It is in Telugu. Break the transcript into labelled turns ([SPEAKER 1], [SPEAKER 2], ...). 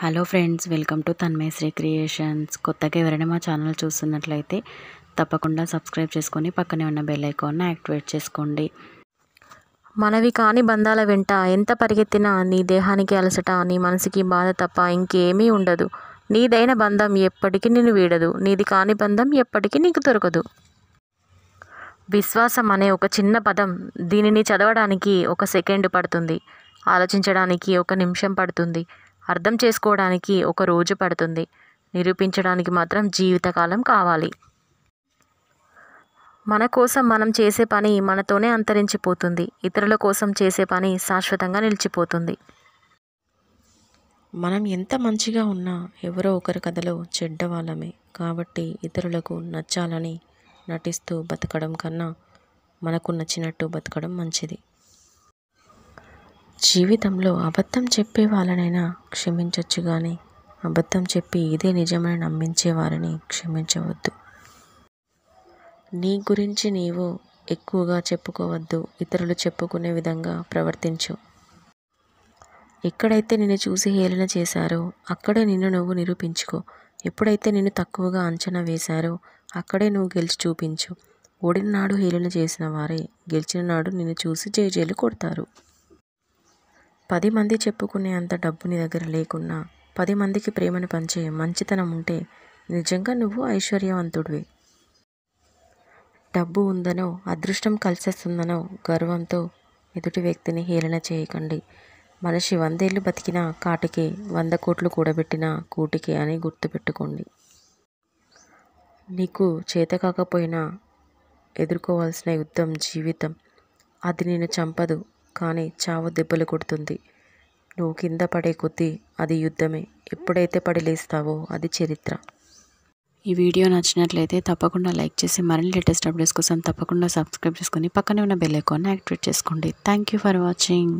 [SPEAKER 1] hello friends welcome to Tanmaya Sri creations కొత్తగా ఎవరైనా మా ఛానల్ చూస్తున్నట్లయితే తప్పకుండా సబ్స్క్రైబ్ చేసుకొని పక్కనే ఉన్న బెల్ ఐకాన్ను యాక్టివేట్ చేసుకోండి మనవి కాని బంధాల వెంట ఎంత పరిగెత్తినా నీ దేహానికి అలసట నీ మనసుకి బాధ తప్ప ఇంకేమీ ఉండదు నీదైన బంధం ఎప్పటికీ నిన్ను వీడదు నీది కాని బంధం ఎప్పటికీ నీకు దొరకదు విశ్వాసం అనే ఒక చిన్న పదం దీనిని చదవడానికి ఒక సెకండ్ పడుతుంది ఆలోచించడానికి ఒక నిమిషం పడుతుంది అర్థం చేసుకోవడానికి ఒక రోజు పడుతుంది నిరూపించడానికి మాత్రం జీవితకాలం కావాలి మన కోసం మనం చేసే పని మనతోనే అంతరించిపోతుంది ఇతరుల కోసం చేసే పని శాశ్వతంగా నిలిచిపోతుంది మనం ఎంత మంచిగా ఉన్నా ఎవరో ఒకరి కథలో చెడ్డవాళ్ళమే కాబట్టి ఇతరులకు నచ్చాలని నటిస్తూ బతకడం కన్నా మనకు నచ్చినట్టు బతకడం మంచిది జీవితంలో అబద్ధం చెప్పే వాళ్ళనైనా క్షమించవచ్చు కానీ అబద్ధం చెప్పి ఇదే నిజమని నమ్మించే వారిని క్షమించవద్దు నీ గురించి నీవు ఎక్కువగా చెప్పుకోవద్దు ఇతరులు చెప్పుకునే విధంగా ప్రవర్తించు ఎక్కడైతే నిన్ను చూసి హేళన చేశారో అక్కడే నిన్ను నువ్వు నిరూపించుకో ఎప్పుడైతే నిన్ను తక్కువగా అంచనా వేశారో అక్కడే నువ్వు గెలిచి చూపించు ఓడిన నాడు హేళన చేసిన వారే గెలిచిన నాడు నిన్ను చూసి జయజేలు కొడతారు పది మంది చెప్పుకునే అంత డబ్బు నీ దగ్గర లేకున్నా పది మందికి ప్రేమను పంచే మంచితనం ఉంటే నిజంగా నువ్వు ఐశ్వర్యవంతుడివి డబ్బు ఉందనో అదృష్టం కలిసేస్తుందనో గర్వంతో ఎదుటి వ్యక్తిని హేళన చేయకండి మనిషి వందేళ్ళు బతికినా కాటికి వంద కోట్లు కూడబెట్టిన కూటికి అని గుర్తుపెట్టుకోండి నీకు చేత కాకపోయినా ఎదుర్కోవాల్సిన యుద్ధం జీవితం అది నేను చంపదు కానీ చావు దెబ్బలు కొడుతుంది నువ్వు కింద పడే కొద్దీ అది యుద్ధమే ఎప్పుడైతే పడి లేస్తావో అది చరిత్ర ఈ వీడియో నచ్చినట్లయితే తప్పకుండా లైక్ చేసి మరిన్ని లేటెస్ట్ అప్డేట్స్ కోసం తప్పకుండా సబ్స్క్రైబ్ చేసుకుని పక్కనే ఉన్న బెల్ ఐకాన్ యాక్టివేట్ చేసుకోండి థ్యాంక్ యూ ఫర్ వాచింగ్